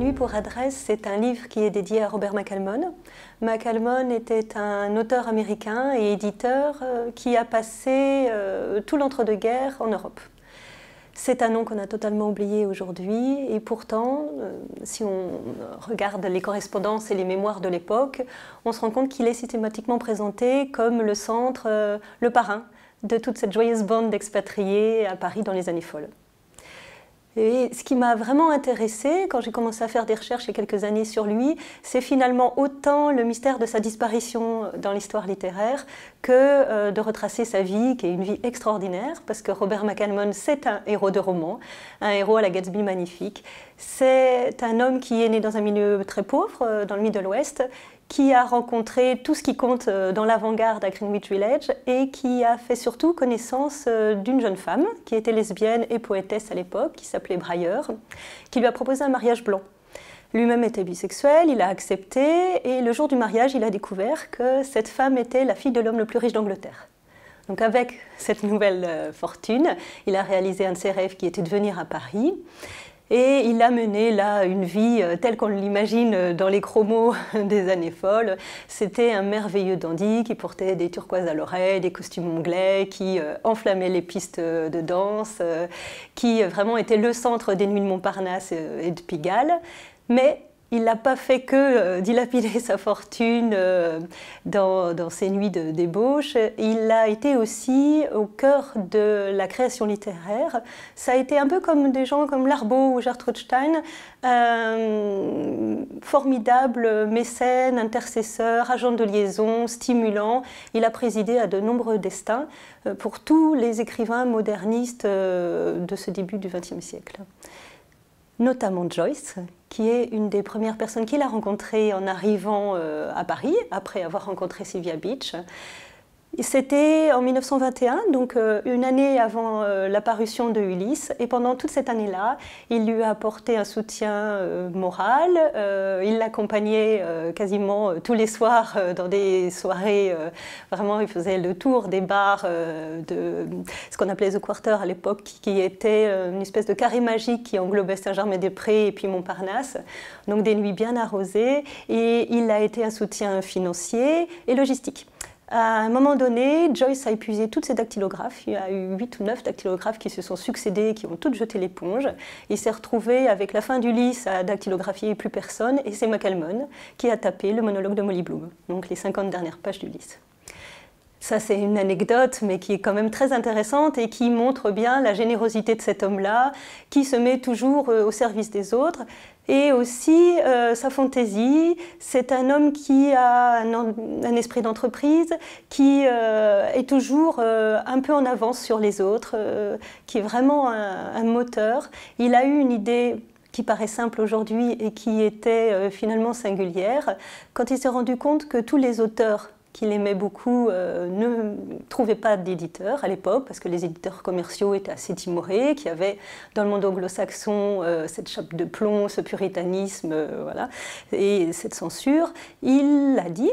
nuit pour adresse, c'est un livre qui est dédié à Robert McAlmon. McAlmon était un auteur américain et éditeur euh, qui a passé euh, tout l'entre-deux-guerres en Europe. C'est un nom qu'on a totalement oublié aujourd'hui et pourtant, euh, si on regarde les correspondances et les mémoires de l'époque, on se rend compte qu'il est systématiquement présenté comme le centre, le parrain de toute cette joyeuse bande d'expatriés à Paris dans les années folles. Et ce qui m'a vraiment intéressé quand j'ai commencé à faire des recherches il y a quelques années sur lui, c'est finalement autant le mystère de sa disparition euh, dans l'histoire littéraire que euh, de retracer sa vie, qui est une vie extraordinaire, parce que Robert McCalmon, c'est un héros de roman, un héros à la Gatsby magnifique. C'est un homme qui est né dans un milieu très pauvre, euh, dans le Middle ouest qui a rencontré tout ce qui compte euh, dans l'avant-garde à Greenwich Village et qui a fait surtout connaissance euh, d'une jeune femme qui était lesbienne et poétesse à l'époque, qui s'appelait Breyer, qui lui a proposé un mariage blanc. Lui-même était bisexuel, il a accepté et le jour du mariage, il a découvert que cette femme était la fille de l'homme le plus riche d'Angleterre. Donc avec cette nouvelle euh, fortune, il a réalisé un de ses rêves qui était de venir à Paris et il a mené là une vie euh, telle qu'on l'imagine euh, dans les chromos des années folles. C'était un merveilleux dandy qui portait des turquoises à l'oreille, des costumes anglais, qui euh, enflammait les pistes de danse, qui vraiment était le centre des nuits de Montparnasse et de Pigalle. Mais il n'a pas fait que euh, dilapider sa fortune euh, dans, ses nuits de débauche, il a été aussi au cœur de la création littéraire. Ça a été un peu comme des gens comme Larbeau ou Gertrude Stein, euh, formidable mécène, intercesseur, agent de liaison, stimulant. Il a présidé à de nombreux destins pour tous les écrivains modernistes de ce début du XXe siècle notamment Joyce, qui est une des premières personnes qu'il a rencontrées en arrivant euh, à Paris, après avoir rencontré Sylvia Beach. C'était en 1921, donc euh, une année avant euh, l'apparition de Ulysse. Et pendant toute cette année-là, il lui a apporté un soutien euh, moral. il l'accompagnait quasiment tous les soirs dans des soirées. vraiment, il faisait le tour des bars de ce qu'on appelait The Quarter à l'époque, qui était une espèce de carré magique qui englobait Saint-Germain-des-Prés et puis Montparnasse. Donc des nuits bien arrosées. Et il a été un soutien financier et logistique. À un moment donné, Joyce a épuisé toutes ses dactylographes. Il y a eu huit ou neuf dactylographes qui se sont succédés, qui ont toutes jeté l'éponge. Il s'est retrouvé avec la fin du d'Ulysse à dactylographier plus personne, et c'est McAlmon qui a tapé le monologue de Molly Bloom, donc les 50 dernières pages du d'Ulysse. Ça, c'est une anecdote, mais qui est quand même très intéressante et qui montre bien la générosité de cet homme-là, qui se met toujours euh, au service des autres, et aussi euh, sa fantaisie. C'est un homme qui a un, esprit d'entreprise, qui euh, est toujours un peu en avance sur les autres, qui est vraiment un moteur. Il a eu une idée qui paraît simple aujourd'hui et qui était finalement singulière, quand il s'est rendu compte que tous les auteurs qu'il aimait beaucoup, euh, ne trouvait pas d'éditeur à l'époque, parce que les éditeurs commerciaux étaient assez timorés, qu'il y avait dans le monde anglo-saxon euh, cette chape de plomb, ce puritanisme, euh, voilà, et cette censure. Il a dit,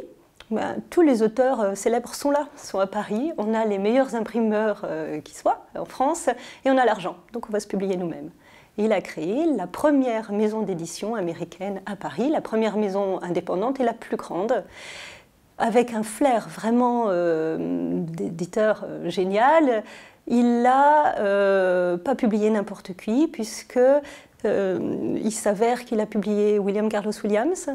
ben, tous les auteurs célèbres sont là, sont à Paris, on a les meilleurs imprimeurs qui soient en France, et on a l'argent, donc on va se publier nous-mêmes. Il a créé la première maison d'édition américaine à Paris, la première maison indépendante et la plus grande avec un flair vraiment euh, d'éditeur euh, génial. Il n'a euh, pas publié n'importe qui, puisque il s'avère qu'il a publié William Carlos Williams,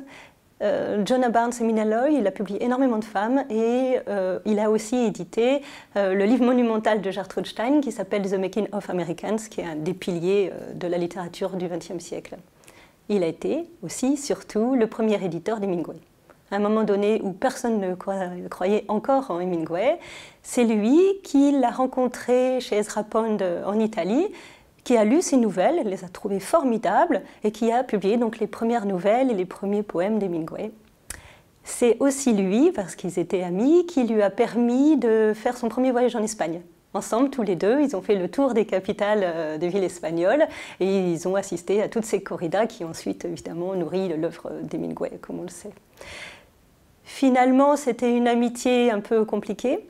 John Jonah Barnes et Mina Loy, il a publié énormément de femmes et il a aussi édité le livre monumental de Gertrude Stein qui s'appelle The Making of Americans, qui est un des piliers de la littérature du XXe siècle. Il a été aussi, surtout, le premier éditeur d'Hemingway à un moment donné où personne ne croyait encore en Hemingway. C'est lui qui l'a rencontré chez Ezra Pond euh, en Italie, qui a lu ses nouvelles, les a trouvées formidables et qui a publié donc les premières nouvelles et les premiers poèmes d'Hemingway. C'est aussi lui, parce qu'ils étaient amis, qui lui a permis de faire son premier voyage en Espagne. Ensemble, tous les deux, ils ont fait le tour des capitales euh, des villes espagnoles et ils ont assisté à toutes ces corridas qui ensuite, évidemment, nourri l'œuvre d'Hemingway, comme on le sait. Finalement, c'était une amitié un peu compliquée.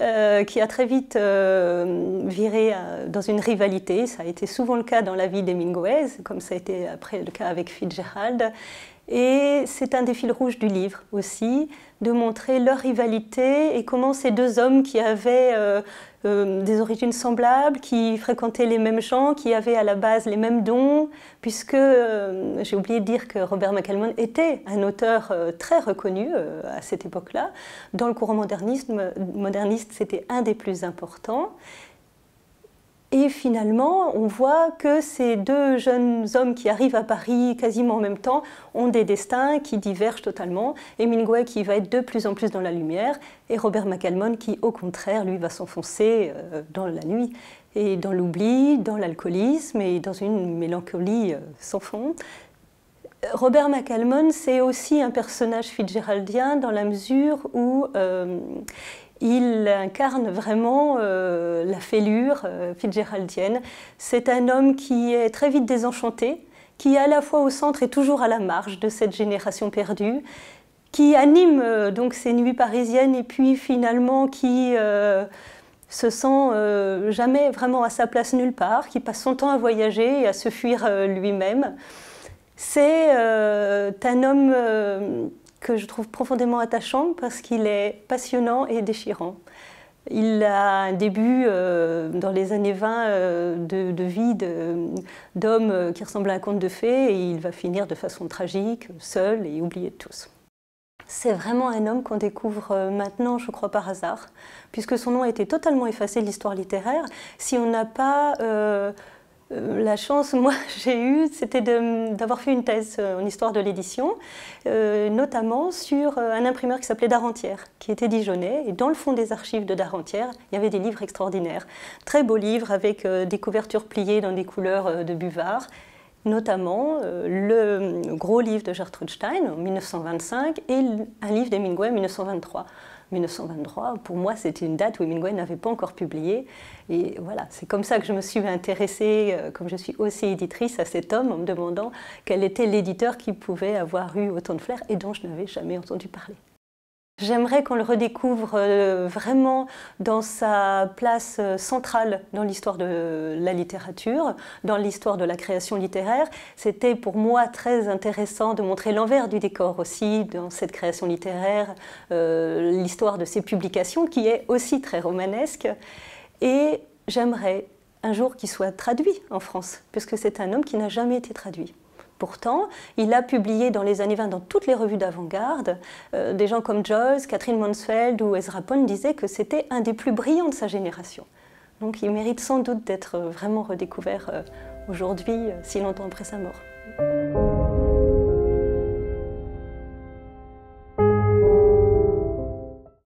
Euh, qui a très vite euh, viré euh, dans une rivalité. Ça a été souvent le cas dans la vie d'Hemingway, comme ça a été après le cas avec Fitzgerald. Et c'est un des fils rouges du livre aussi, de montrer leur rivalité et comment ces deux hommes qui avaient euh, des origines semblables, qui fréquentaient les mêmes gens, qui avaient à la base les mêmes dons, puisque euh, j'ai oublié de dire que Robert McCalmon était un auteur euh, très reconnu à cette époque-là. Dans le courant modernisme, moderniste, c'était un des plus importants. Et finalement, on voit que ces deux jeunes hommes qui arrivent à Paris quasiment en même temps ont des destins qui divergent totalement. Hemingway qui va être de plus en plus dans la lumière et Robert McAlmon qui, au contraire, lui, va s'enfoncer euh, dans la nuit et dans l'oubli, dans l'alcoolisme et dans une mélancolie euh, sans fond. Robert McAlmon, c'est aussi un personnage fitzgeraldien dans la mesure où euh, il incarne vraiment euh, la fêlure euh, fitzgeraldienne. C'est un homme qui est très vite désenchanté, qui est à la fois au centre et toujours à la marge de cette génération perdue, qui anime donc ces nuits parisiennes et puis finalement qui se sent jamais vraiment à sa place nulle part, qui passe son temps à voyager et à se fuir lui-même. C'est euh, un homme euh, que je trouve profondément attachant parce qu'il est passionnant et déchirant. Il a un début euh, dans les années 20 de, vie d'homme qui ressemble à un conte de fées et il va finir de façon tragique, seul et oublié de tous. C'est vraiment un homme qu'on découvre maintenant, je crois, par hasard, puisque son nom a été totalement effacé de l'histoire littéraire. Si on n'a pas euh, la chance, moi, j'ai eue, c'était d'avoir fait une thèse euh, en histoire de l'édition, euh, notamment sur un imprimeur qui s'appelait Darentière, qui était dijonais. Et dans le fond des archives de Darentière, il y avait des livres extraordinaires. Très beaux livres avec des couvertures pliées dans des couleurs de buvard, notamment le gros livre de Gertrude Stein en 1925 et un livre d'Hemingway en 1923. 1923, pour moi, c'était une date où Hemingway n'avait pas encore publié. Et voilà, c'est comme ça que je me suis intéressée, euh, comme je suis aussi éditrice, à cet homme en me demandant quel était l'éditeur qui pouvait avoir eu autant de flair et dont je n'avais jamais entendu parler. J'aimerais qu'on le redécouvre euh, vraiment dans sa place euh, centrale dans l'histoire de la littérature, dans l'histoire de la création littéraire. C'était pour moi très intéressant de montrer l'envers du décor aussi dans cette création littéraire, euh, l'histoire de ses publications qui est aussi très romanesque. Et j'aimerais un jour qu'il soit traduit en France, puisque c'est un homme qui n'a jamais été traduit. Pourtant, il a publié dans les années 20 dans toutes les revues d'avant-garde, euh, des gens comme Joyce, Catherine Mansfeld ou Ezra Pound disaient que c'était un des plus brillants de sa génération. Donc il mérite sans doute d'être vraiment redécouvert euh, aujourd'hui, euh, si longtemps après sa mort.